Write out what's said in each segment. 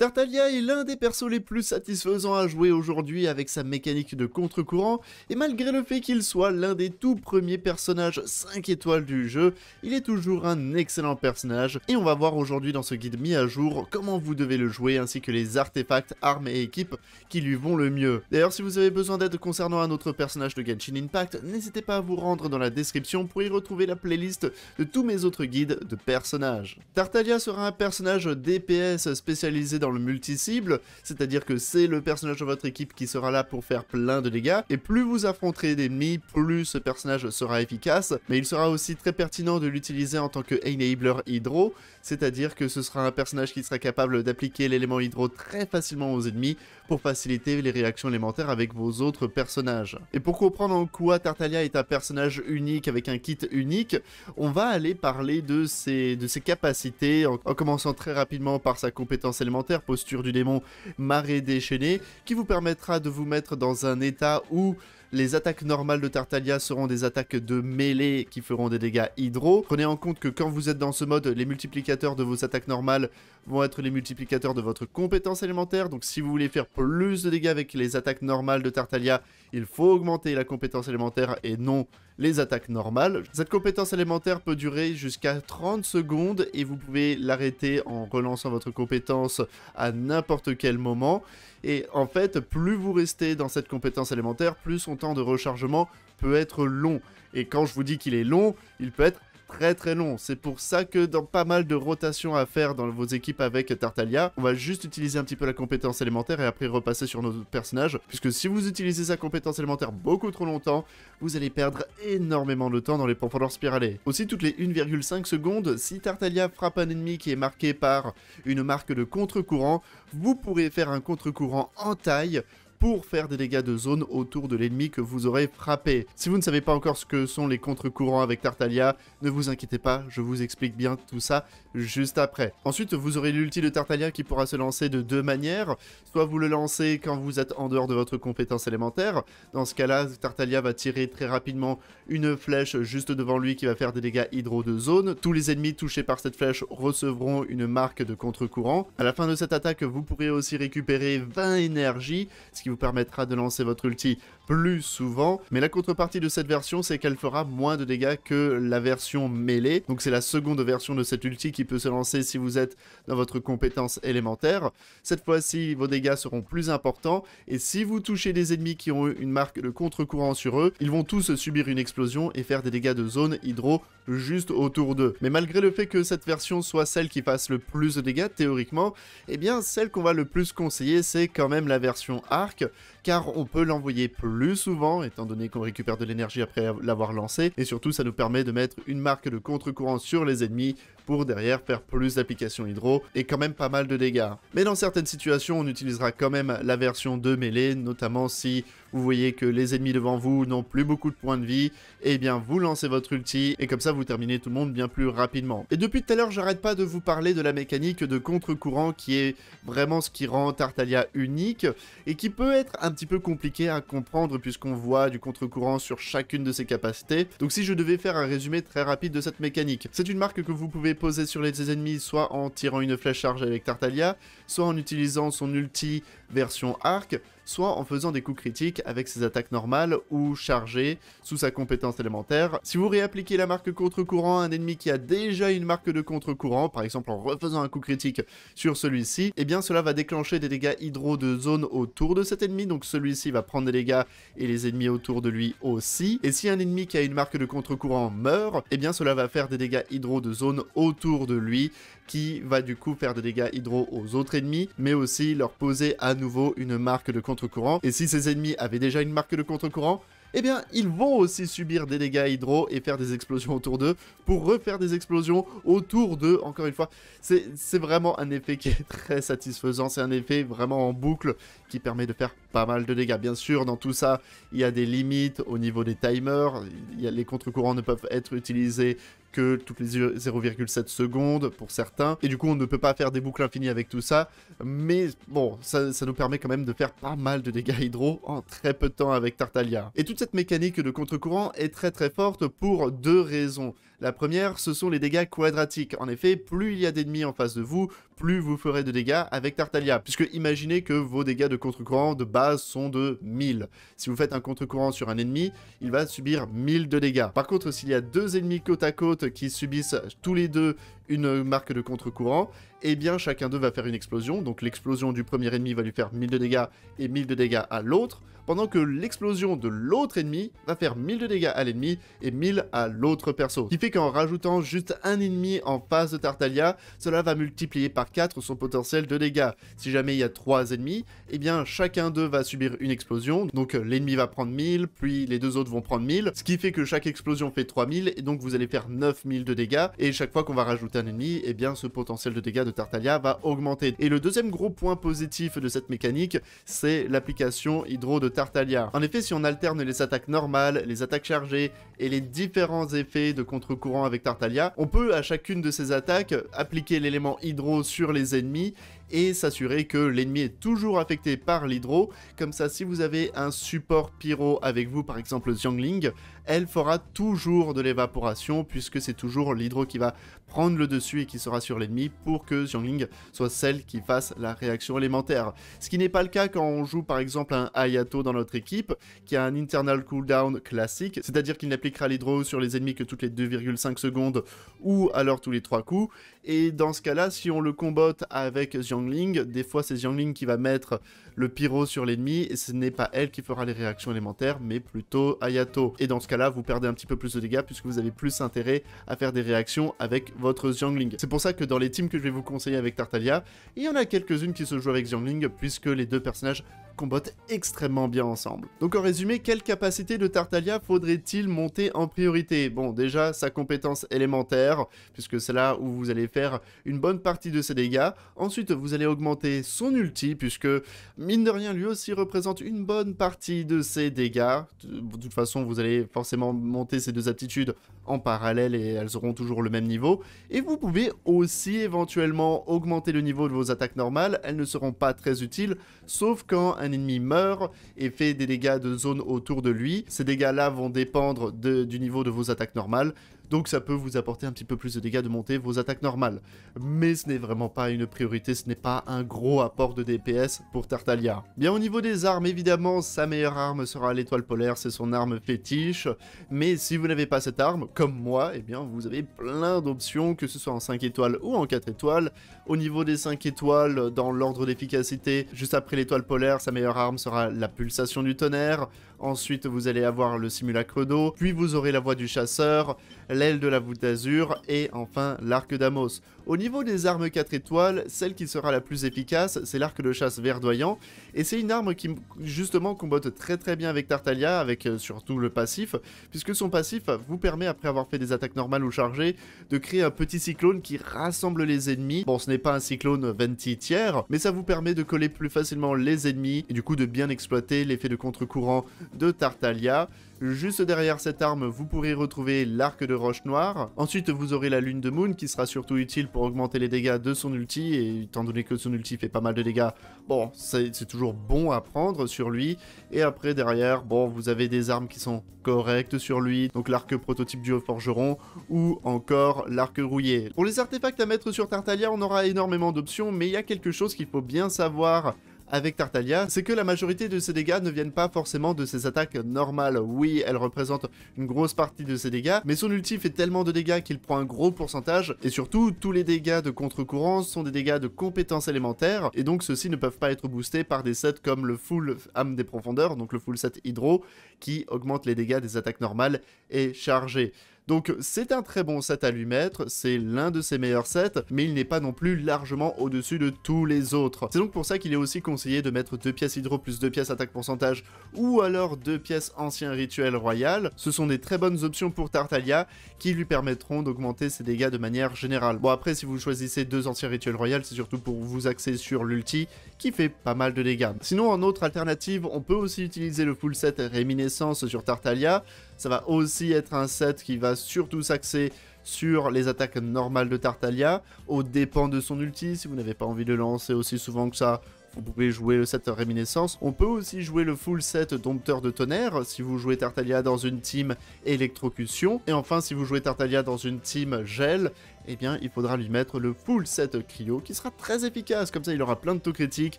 Tartaglia est l'un des persos les plus satisfaisants à jouer aujourd'hui avec sa mécanique de contre-courant, et malgré le fait qu'il soit l'un des tout premiers personnages 5 étoiles du jeu, il est toujours un excellent personnage, et on va voir aujourd'hui dans ce guide mis à jour comment vous devez le jouer ainsi que les artefacts, armes et équipes qui lui vont le mieux. D'ailleurs si vous avez besoin d'aide concernant un autre personnage de Genshin Impact, n'hésitez pas à vous rendre dans la description pour y retrouver la playlist de tous mes autres guides de personnages. Tartaglia sera un personnage DPS spécialisé dans le multi-cible, c'est-à-dire que c'est le personnage de votre équipe qui sera là pour faire plein de dégâts, et plus vous affronterez d'ennemis, plus ce personnage sera efficace, mais il sera aussi très pertinent de l'utiliser en tant que Enabler Hydro, c'est-à-dire que ce sera un personnage qui sera capable d'appliquer l'élément Hydro très facilement aux ennemis pour faciliter les réactions élémentaires avec vos autres personnages. Et pour comprendre en quoi Tartalia est un personnage unique avec un kit unique, on va aller parler de ses, de ses capacités en commençant très rapidement par sa compétence élémentaire posture du démon marée déchaînée qui vous permettra de vous mettre dans un état où les attaques normales de Tartalia seront des attaques de mêlée qui feront des dégâts hydro. Prenez en compte que quand vous êtes dans ce mode, les multiplicateurs de vos attaques normales vont être les multiplicateurs de votre compétence élémentaire. Donc si vous voulez faire plus de dégâts avec les attaques normales de Tartalia, il faut augmenter la compétence élémentaire et non les attaques normales. Cette compétence élémentaire peut durer jusqu'à 30 secondes et vous pouvez l'arrêter en relançant votre compétence à n'importe quel moment. Et en fait, plus vous restez dans cette compétence élémentaire, plus son temps de rechargement peut être long. Et quand je vous dis qu'il est long, il peut être très très long. C'est pour ça que dans pas mal de rotations à faire dans vos équipes avec Tartalia, on va juste utiliser un petit peu la compétence élémentaire et après repasser sur nos personnages, puisque si vous utilisez sa compétence élémentaire beaucoup trop longtemps, vous allez perdre énormément de temps dans les profondeurs spiralées. Aussi, toutes les 1,5 secondes, si Tartalia frappe un ennemi qui est marqué par une marque de contre-courant, vous pourrez faire un contre-courant en taille pour faire des dégâts de zone autour de l'ennemi que vous aurez frappé. Si vous ne savez pas encore ce que sont les contre-courants avec Tartalia, ne vous inquiétez pas, je vous explique bien tout ça juste après. Ensuite, vous aurez l'ulti de Tartalia qui pourra se lancer de deux manières. Soit vous le lancez quand vous êtes en dehors de votre compétence élémentaire. Dans ce cas-là, Tartalia va tirer très rapidement une flèche juste devant lui qui va faire des dégâts hydro de zone. Tous les ennemis touchés par cette flèche recevront une marque de contre-courant. À la fin de cette attaque, vous pourrez aussi récupérer 20 énergies, ce qui vous permettra de lancer votre ulti plus souvent. Mais la contrepartie de cette version, c'est qu'elle fera moins de dégâts que la version mêlée. Donc c'est la seconde version de cette ulti qui peut se lancer si vous êtes dans votre compétence élémentaire. Cette fois-ci, vos dégâts seront plus importants. Et si vous touchez des ennemis qui ont une marque de contre-courant sur eux, ils vont tous subir une explosion et faire des dégâts de zone hydro juste autour d'eux. Mais malgré le fait que cette version soit celle qui fasse le plus de dégâts théoriquement, eh bien celle qu'on va le plus conseiller, c'est quand même la version arc, car on peut l'envoyer plus plus souvent, étant donné qu'on récupère de l'énergie après l'avoir lancé, et surtout ça nous permet de mettre une marque de contre-courant sur les ennemis pour derrière faire plus d'applications hydro et quand même pas mal de dégâts. Mais dans certaines situations, on utilisera quand même la version de mêlée, notamment si vous voyez que les ennemis devant vous n'ont plus beaucoup de points de vie, et eh bien vous lancez votre ulti, et comme ça vous terminez tout le monde bien plus rapidement. Et depuis tout à l'heure, j'arrête pas de vous parler de la mécanique de contre-courant qui est vraiment ce qui rend Tartalia unique, et qui peut être un petit peu compliqué à comprendre puisqu'on voit du contre-courant sur chacune de ses capacités. Donc si je devais faire un résumé très rapide de cette mécanique, c'est une marque que vous pouvez poser sur les ennemis soit en tirant une flèche charge avec Tartalia, soit en utilisant son ulti version arc, soit en faisant des coups critiques avec ses attaques normales ou chargées sous sa compétence élémentaire. Si vous réappliquez la marque contre-courant à un ennemi qui a déjà une marque de contre-courant, par exemple en refaisant un coup critique sur celui-ci, eh bien cela va déclencher des dégâts hydro de zone autour de cet ennemi, donc celui-ci va prendre des dégâts et les ennemis autour de lui aussi. Et si un ennemi qui a une marque de contre-courant meurt, eh bien cela va faire des dégâts hydro de zone autour de lui, qui va du coup faire des dégâts hydro aux autres ennemis, mais aussi leur poser à nouveau une marque de contre-courant. Et si ses ennemis avaient déjà une marque de contre-courant, eh bien, ils vont aussi subir des dégâts hydro et faire des explosions autour d'eux pour refaire des explosions autour d'eux, encore une fois. C'est vraiment un effet qui est très satisfaisant, c'est un effet vraiment en boucle qui permet de faire pas mal de dégâts. Bien sûr, dans tout ça, il y a des limites au niveau des timers, il y a, les contre-courants ne peuvent être utilisés que toutes les 0,7 secondes pour certains. Et du coup, on ne peut pas faire des boucles infinies avec tout ça. Mais bon, ça, nous permet quand même de faire pas mal de dégâts hydro en très peu de temps avec Tartaglia. Et toute cette mécanique de contre-courant est très très forte pour deux raisons. La première, ce sont les dégâts quadratiques. En effet, plus il y a d'ennemis en face de vous, plus vous ferez de dégâts avec Tartalia. Puisque imaginez que vos dégâts de contre-courant de base sont de 1000. Si vous faites un contre-courant sur un ennemi, il va subir 1000 de dégâts. Par contre, s'il y a deux ennemis côte à côte qui subissent tous les deux une marque de contre-courant, eh bien chacun d'eux va faire une explosion. Donc l'explosion du premier ennemi va lui faire 1000 de dégâts et 1000 de dégâts à l'autre, pendant que l'explosion de l'autre ennemi va faire 1000 de dégâts à l'ennemi et 1000 à l'autre perso. Ce qui fait qu'en rajoutant juste un ennemi en face de tartaglia cela va multiplier par 4 son potentiel de dégâts. Si jamais il y a 3 ennemis, eh bien chacun d'eux va subir une explosion, donc l'ennemi va prendre 1000, puis les deux autres vont prendre 1000, ce qui fait que chaque explosion fait 3000 et donc vous allez faire 9000 de dégâts et chaque fois qu'on va rajouter ennemi, et eh bien ce potentiel de dégâts de Tartalia va augmenter. Et le deuxième gros point positif de cette mécanique, c'est l'application hydro de Tartalia. En effet, si on alterne les attaques normales, les attaques chargées et les différents effets de contre-courant avec Tartalia, on peut à chacune de ces attaques appliquer l'élément hydro sur les ennemis et s'assurer que l'ennemi est toujours affecté par l'hydro. Comme ça, si vous avez un support pyro avec vous, par exemple Xiangling, elle fera toujours de l'évaporation puisque c'est toujours l'hydro qui va prendre le dessus et qui sera sur l'ennemi pour que Xiangling soit celle qui fasse la réaction élémentaire. Ce qui n'est pas le cas quand on joue par exemple un Hayato dans notre équipe qui a un internal cooldown classique, c'est-à-dire qu'il n'appliquera l'hydro sur les ennemis que toutes les 2,5 secondes ou alors tous les 3 coups. Et dans ce cas-là, si on le combote avec Xiangling, des fois, c'est Yangling qui va mettre le pyro sur l'ennemi et ce n'est pas elle qui fera les réactions élémentaires, mais plutôt Ayato. Et dans ce cas-là, vous perdez un petit peu plus de dégâts puisque vous avez plus intérêt à faire des réactions avec votre Xiangling. C'est pour ça que dans les teams que je vais vous conseiller avec Tartalia, il y en a quelques-unes qui se jouent avec Xiangling puisque les deux personnages combattent extrêmement bien ensemble. Donc en résumé, quelle capacité de Tartalia faudrait-il monter en priorité Bon, déjà, sa compétence élémentaire, puisque c'est là où vous allez faire une bonne partie de ses dégâts. Ensuite, vous allez augmenter son ulti, puisque, mine de rien, lui aussi représente une bonne partie de ses dégâts. De toute façon, vous allez forcément monter ces deux aptitudes en parallèle et elles auront toujours le même niveau. Et vous pouvez aussi éventuellement augmenter le niveau de vos attaques normales. Elles ne seront pas très utiles, sauf quand un ennemi meurt et fait des dégâts de zone autour de lui. Ces dégâts-là vont dépendre du niveau de vos attaques normales donc ça peut vous apporter un petit peu plus de dégâts de monter vos attaques normales. Mais ce n'est vraiment pas une priorité, ce n'est pas un gros apport de DPS pour Tartalia. Bien au niveau des armes, évidemment, sa meilleure arme sera l'étoile polaire, c'est son arme fétiche, mais si vous n'avez pas cette arme, comme moi, eh bien vous avez plein d'options, que ce soit en 5 étoiles ou en 4 étoiles. Au niveau des 5 étoiles, dans l'ordre d'efficacité, juste après l'étoile polaire, sa meilleure arme sera la pulsation du tonnerre, ensuite vous allez avoir le simulacre d'eau, puis vous aurez la voix du chasseur, l'aile de la voûte d'azur et enfin l'arc d'Amos. Au niveau des armes 4 étoiles, celle qui sera la plus efficace, c'est l'arc de chasse verdoyant, et c'est une arme qui justement combotte très très bien avec Tartalia, avec euh, surtout le passif, puisque son passif vous permet, après avoir fait des attaques normales ou chargées, de créer un petit cyclone qui rassemble les ennemis. Bon, ce n'est pas un cyclone 20 tiers, mais ça vous permet de coller plus facilement les ennemis, et du coup de bien exploiter l'effet de contre-courant de Tartalia. Juste derrière cette arme, vous pourrez retrouver l'arc de roche noire. Ensuite, vous aurez la lune de Moon qui sera surtout utile pour augmenter les dégâts de son ulti, et étant donné que son ulti fait pas mal de dégâts, bon, c'est toujours bon à prendre sur lui, et après derrière, bon, vous avez des armes qui sont correctes sur lui, donc l'arc prototype du forgeron, ou encore l'arc rouillé. Pour les artefacts à mettre sur Tartalia, on aura énormément d'options, mais il y a quelque chose qu'il faut bien savoir avec Tartalia, c'est que la majorité de ses dégâts ne viennent pas forcément de ses attaques normales. Oui, elle représente une grosse partie de ses dégâts, mais son ulti fait tellement de dégâts qu'il prend un gros pourcentage, et surtout, tous les dégâts de contre-courant sont des dégâts de compétences élémentaires, et donc ceux-ci ne peuvent pas être boostés par des sets comme le full âme des profondeurs, donc le full set hydro, qui augmente les dégâts des attaques normales et chargées. Donc c'est un très bon set à lui mettre, c'est l'un de ses meilleurs sets, mais il n'est pas non plus largement au-dessus de tous les autres. C'est donc pour ça qu'il est aussi conseillé de mettre 2 pièces hydro plus 2 pièces attaque pourcentage, ou alors 2 pièces ancien rituel royal. Ce sont des très bonnes options pour Tartalia, qui lui permettront d'augmenter ses dégâts de manière générale. Bon après si vous choisissez deux anciens rituels royal, c'est surtout pour vous axer sur l'ulti, qui fait pas mal de dégâts. Sinon en autre alternative, on peut aussi utiliser le full set réminiscence sur Tartalia, ça va aussi être un set qui va surtout s'axer sur les attaques normales de Tartalia, au dépens de son ulti, si vous n'avez pas envie de lancer aussi souvent que ça, vous pouvez jouer le set Réminiscence. On peut aussi jouer le full set Dompteur de Tonnerre si vous jouez Tartalia dans une team Électrocution. Et enfin, si vous jouez Tartalia dans une team Gel, eh bien, il faudra lui mettre le full set cryo qui sera très efficace. Comme ça, il aura plein de taux critiques,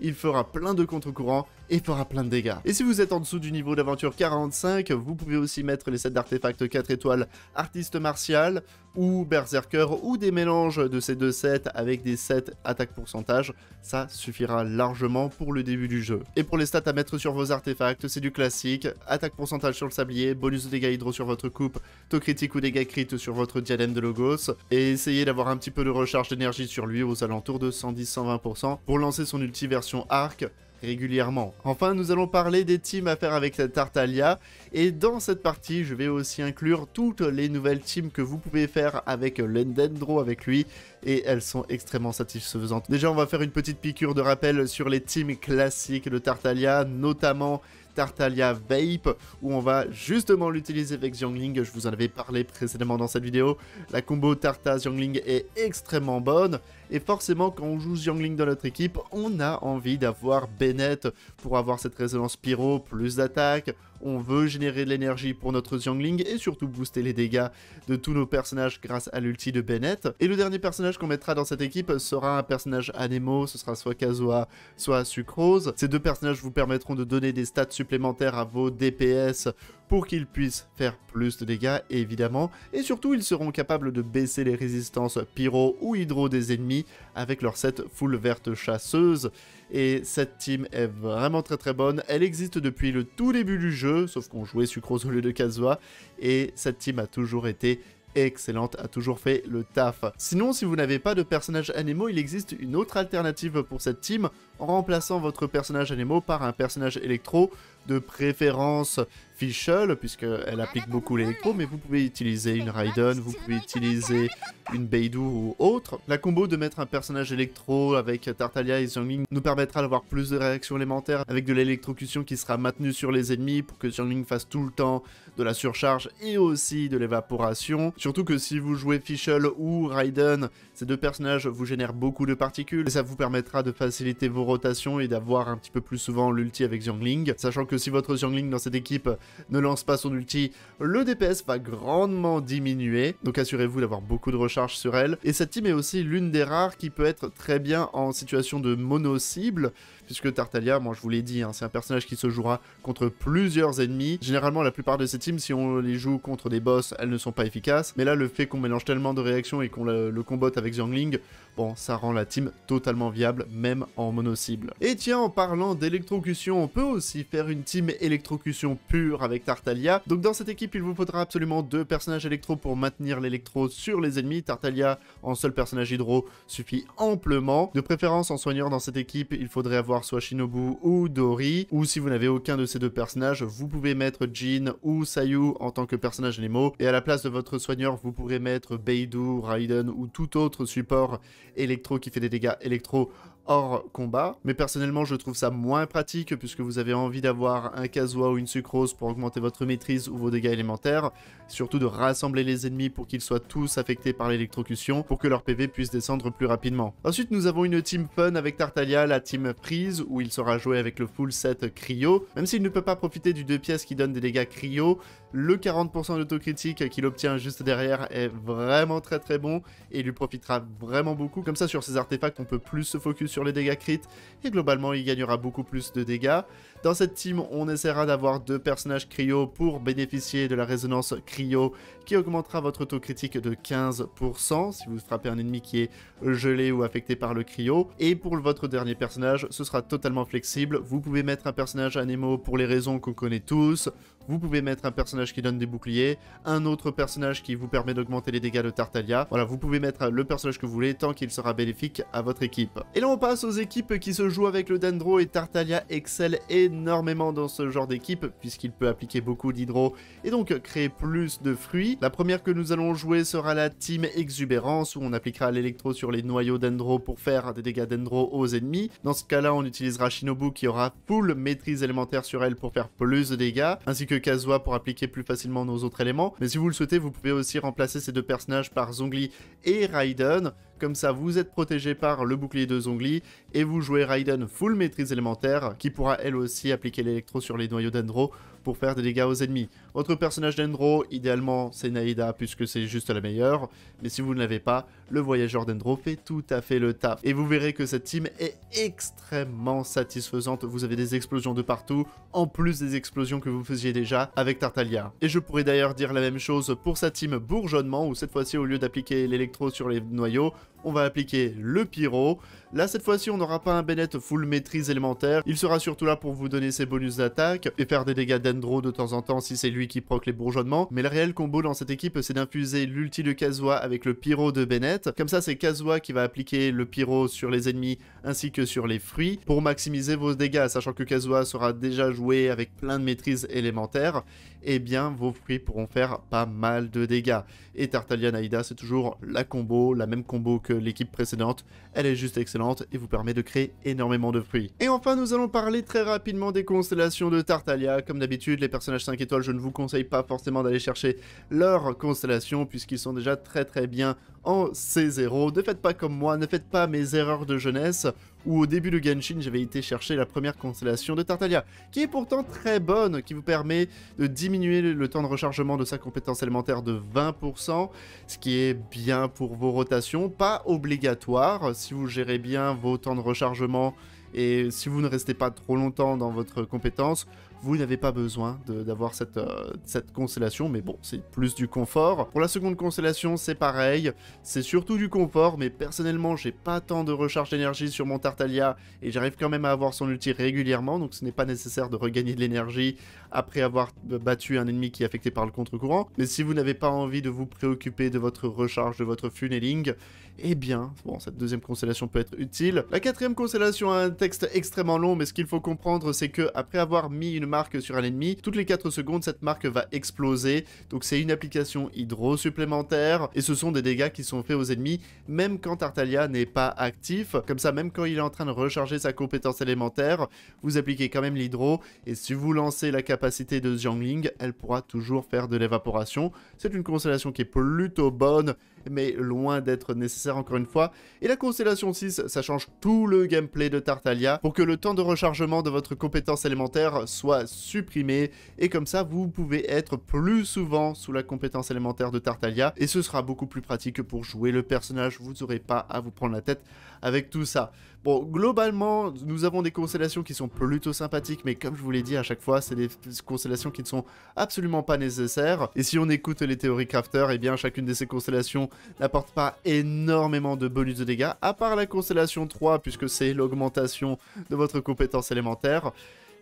il fera plein de contre-courants et fera plein de dégâts. Et si vous êtes en dessous du niveau d'aventure 45, vous pouvez aussi mettre les sets d'artefacts 4 étoiles artiste martial ou berserker ou des mélanges de ces deux sets avec des sets attaque pourcentage. Ça suffira largement pour le début du jeu. Et pour les stats à mettre sur vos artefacts, c'est du classique. Attaque pourcentage sur le sablier, bonus de dégâts hydro sur votre coupe, taux critique ou dégâts crit sur votre diadème de Logos. Et et essayer d'avoir un petit peu de recharge d'énergie sur lui aux alentours de 110-120% pour lancer son ulti version arc régulièrement. Enfin, nous allons parler des teams à faire avec cette Tartalia, et dans cette partie, je vais aussi inclure toutes les nouvelles teams que vous pouvez faire avec l'Endendro avec lui, et elles sont extrêmement satisfaisantes. Déjà, on va faire une petite piqûre de rappel sur les teams classiques de Tartalia, notamment Tartalia Vape, où on va justement l'utiliser avec Xiangling, je vous en avais parlé précédemment dans cette vidéo. La combo Tarta Xiangling est extrêmement bonne, et forcément, quand on joue Xiangling dans notre équipe, on a envie d'avoir Bennett pour avoir cette résonance pyro, plus d'attaque. On veut générer de l'énergie pour notre Xiangling et surtout booster les dégâts de tous nos personnages grâce à l'ulti de Bennett. Et le dernier personnage qu'on mettra dans cette équipe sera un personnage Anemo, ce sera soit Kazoa, soit Sucrose. Ces deux personnages vous permettront de donner des stats supplémentaires à vos DPS pour qu'ils puissent faire plus de dégâts évidemment et surtout ils seront capables de baisser les résistances pyro ou hydro des ennemis avec leur set full verte chasseuse et cette team est vraiment très très bonne, elle existe depuis le tout début du jeu sauf qu'on jouait Sucrose au lieu de Kazuha et cette team a toujours été excellente, a toujours fait le taf. Sinon, si vous n'avez pas de personnage animaux, il existe une autre alternative pour cette team en remplaçant votre personnage animaux par un personnage électro, de préférence Fischl, puisqu'elle applique beaucoup l'électro, mais vous pouvez utiliser une Raiden, vous pouvez utiliser une Beidou ou autre. La combo de mettre un personnage électro avec Tartalia et Xiangling nous permettra d'avoir plus de réactions élémentaires avec de l'électrocution qui sera maintenue sur les ennemis pour que Xiangling fasse tout le temps de la surcharge et aussi de l'évaporation. Surtout que si vous jouez Fischl ou Raiden, ces deux personnages vous génèrent beaucoup de particules et ça vous permettra de faciliter vos rotations et d'avoir un petit peu plus souvent l'ulti avec Xiangling. Sachant que si votre Xiangling dans cette équipe ne lance pas son ulti, le DPS va grandement diminuer, donc assurez-vous d'avoir beaucoup de recharge sur elle. Et cette team est aussi l'une des rares qui peut être très bien en situation de mono-cible, puisque Tartalia, moi je vous l'ai dit, hein, c'est un personnage qui se jouera contre plusieurs ennemis. Généralement, la plupart de ces teams, si on les joue contre des boss, elles ne sont pas efficaces, mais là, le fait qu'on mélange tellement de réactions et qu'on le, le avec Xiangling, Bon, ça rend la team totalement viable, même en mono-cible. Et tiens, en parlant d'électrocution, on peut aussi faire une team électrocution pure avec Tartalia. Donc dans cette équipe, il vous faudra absolument deux personnages électro pour maintenir l'électro sur les ennemis. Tartalia en seul personnage hydro suffit amplement. De préférence, en soigneur dans cette équipe, il faudrait avoir soit Shinobu ou Dori, ou si vous n'avez aucun de ces deux personnages, vous pouvez mettre Jin ou Sayu en tant que personnage Nemo, et à la place de votre soigneur, vous pourrez mettre Beidou, Raiden ou tout autre support électro qui fait des dégâts électro hors combat. Mais personnellement, je trouve ça moins pratique puisque vous avez envie d'avoir un casua ou une Sucrose pour augmenter votre maîtrise ou vos dégâts élémentaires. Surtout de rassembler les ennemis pour qu'ils soient tous affectés par l'électrocution pour que leur PV puisse descendre plus rapidement. Ensuite, nous avons une team fun avec Tartalia, la team prise, où il sera joué avec le full set cryo. Même s'il ne peut pas profiter du deux pièces qui donne des dégâts cryo, le 40% d'autocritique qu'il obtient juste derrière est vraiment très très bon et lui profitera vraiment beaucoup. Comme ça, sur ses artefacts, on peut plus se focus sur les dégâts critiques et globalement il gagnera beaucoup plus de dégâts. Dans cette team, on essaiera d'avoir deux personnages cryo pour bénéficier de la résonance cryo qui augmentera votre taux critique de 15% si vous frappez un ennemi qui est gelé ou affecté par le cryo. Et pour votre dernier personnage, ce sera totalement flexible, vous pouvez mettre un personnage animaux pour les raisons qu'on connaît tous, vous pouvez mettre un personnage qui donne des boucliers, un autre personnage qui vous permet d'augmenter les dégâts de Tartalia. Voilà, vous pouvez mettre le personnage que vous voulez tant qu'il sera bénéfique à votre équipe. Et là on passe aux équipes qui se jouent avec le Dendro et Tartalia excelle énormément dans ce genre d'équipe puisqu'il peut appliquer beaucoup d'hydro et donc créer plus de fruits. La première que nous allons jouer sera la team exubérance où on appliquera l'électro sur les noyaux Dendro pour faire des dégâts Dendro aux ennemis. Dans ce cas là on utilisera Shinobu qui aura full maîtrise élémentaire sur elle pour faire plus de dégâts ainsi que que pour appliquer plus facilement nos autres éléments. Mais si vous le souhaitez, vous pouvez aussi remplacer ces deux personnages par Zongli et Raiden. Comme ça, vous êtes protégé par le bouclier de Zongli et vous jouez Raiden full maîtrise élémentaire qui pourra elle aussi appliquer l'électro sur les noyaux d'Endro pour faire des dégâts aux ennemis. Votre personnage d'Endro, idéalement, c'est Naïda puisque c'est juste la meilleure, mais si vous ne l'avez pas, le voyageur d'Endro fait tout à fait le taf. Et vous verrez que cette team est extrêmement satisfaisante, vous avez des explosions de partout, en plus des explosions que vous faisiez déjà avec Tartalia. Et je pourrais d'ailleurs dire la même chose pour sa team bourgeonnement, où cette fois-ci, au lieu d'appliquer l'électro sur les noyaux, on va appliquer le pyro. Là, cette fois-ci, on n'aura pas un Bennett full maîtrise élémentaire. Il sera surtout là pour vous donner ses bonus d'attaque et faire des dégâts d'Endro de temps en temps si c'est lui qui proc les bourgeonnements. Mais le réel combo dans cette équipe, c'est d'infuser l'ulti de Kazua avec le pyro de Bennett. Comme ça, c'est Kazua qui va appliquer le pyro sur les ennemis ainsi que sur les fruits pour maximiser vos dégâts, sachant que Kazua sera déjà joué avec plein de maîtrises élémentaires. Eh bien, vos fruits pourront faire pas mal de dégâts. Et Tartalian Aida, c'est toujours la combo, la même combo que l'équipe précédente elle est juste excellente et vous permet de créer énormément de fruits. Et enfin, nous allons parler très rapidement des constellations de Tartaglia. Comme d'habitude, les personnages 5 étoiles, je ne vous conseille pas forcément d'aller chercher leurs constellations puisqu'ils sont déjà très très bien en C0. Ne faites pas comme moi, ne faites pas mes erreurs de jeunesse où au début de Genshin, j'avais été chercher la première constellation de Tartalia, qui est pourtant très bonne, qui vous permet de diminuer le temps de rechargement de sa compétence élémentaire de 20%, ce qui est bien pour vos rotations, pas obligatoire, si vous gérez bien vos temps de rechargement et si vous ne restez pas trop longtemps dans votre compétence, vous n'avez pas besoin d'avoir euh, cette, constellation, mais bon, c'est plus du confort. Pour la seconde constellation, c'est pareil, c'est surtout du confort, mais personnellement, j'ai pas tant de recharge d'énergie sur mon Tartalia, et j'arrive quand même à avoir son ulti régulièrement, donc ce n'est pas nécessaire de regagner de l'énergie après avoir battu un ennemi qui est affecté par le contre-courant. Mais si vous n'avez pas envie de vous préoccuper de votre recharge, de votre funneling, eh bien, bon, cette deuxième constellation peut être utile. La quatrième constellation a un texte extrêmement long, mais ce qu'il faut comprendre, c'est que après avoir mis une marque sur un ennemi, toutes les 4 secondes, cette marque va exploser. Donc c'est une application hydro supplémentaire, et ce sont des dégâts qui sont faits aux ennemis, même quand Tartalia n'est pas actif. Comme ça, même quand il est en train de recharger sa compétence élémentaire, vous appliquez quand même l'hydro, et si vous lancez la capacité de Xiangling, elle pourra toujours faire de l'évaporation. C'est une constellation qui est plutôt bonne, mais loin d'être nécessaire encore une fois. Et la constellation 6, ça change tout le gameplay de Tartalia, pour que le temps de rechargement de votre compétence élémentaire soit supprimer Et comme ça, vous pouvez être plus souvent sous la compétence élémentaire de Tartaglia Et ce sera beaucoup plus pratique pour jouer le personnage. Vous n'aurez pas à vous prendre la tête avec tout ça. Bon, globalement, nous avons des constellations qui sont plutôt sympathiques, mais comme je vous l'ai dit à chaque fois, c'est des constellations qui ne sont absolument pas nécessaires. Et si on écoute les théories crafter, eh bien chacune de ces constellations n'apporte pas énormément de bonus de dégâts, à part la constellation 3, puisque c'est l'augmentation de votre compétence élémentaire.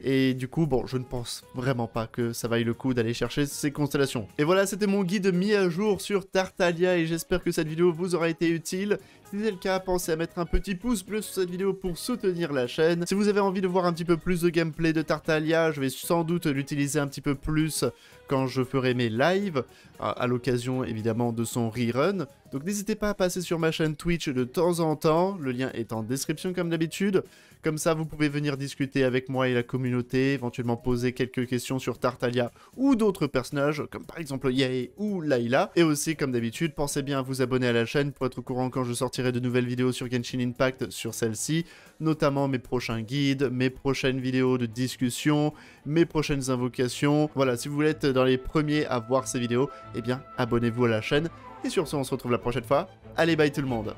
Et du coup, bon, je ne pense vraiment pas que ça vaille le coup d'aller chercher ces constellations. Et voilà, c'était mon guide mis à jour sur Tartalia et j'espère que cette vidéo vous aura été utile. Si c'est le cas, pensez à mettre un petit pouce bleu sur cette vidéo pour soutenir la chaîne. Si vous avez envie de voir un petit peu plus de gameplay de Tartalia, je vais sans doute l'utiliser un petit peu plus quand je ferai mes lives, à, l'occasion évidemment de son rerun. Donc n'hésitez pas à passer sur ma chaîne Twitch de temps en temps, le lien est en description comme d'habitude. Comme ça, vous pouvez venir discuter avec moi et la communauté, éventuellement poser quelques questions sur Tartalia ou d'autres personnages, comme par exemple Yae ou Laila. Et aussi, comme d'habitude, pensez bien à vous abonner à la chaîne pour être au courant quand je sortirai de nouvelles vidéos sur Genshin Impact sur celle-ci notamment mes prochains guides, mes prochaines vidéos de discussion, mes prochaines invocations. Voilà, si vous voulez être dans les premiers à voir ces vidéos, eh bien abonnez-vous à la chaîne. Et sur ce, on se retrouve la prochaine fois. Allez, bye tout le monde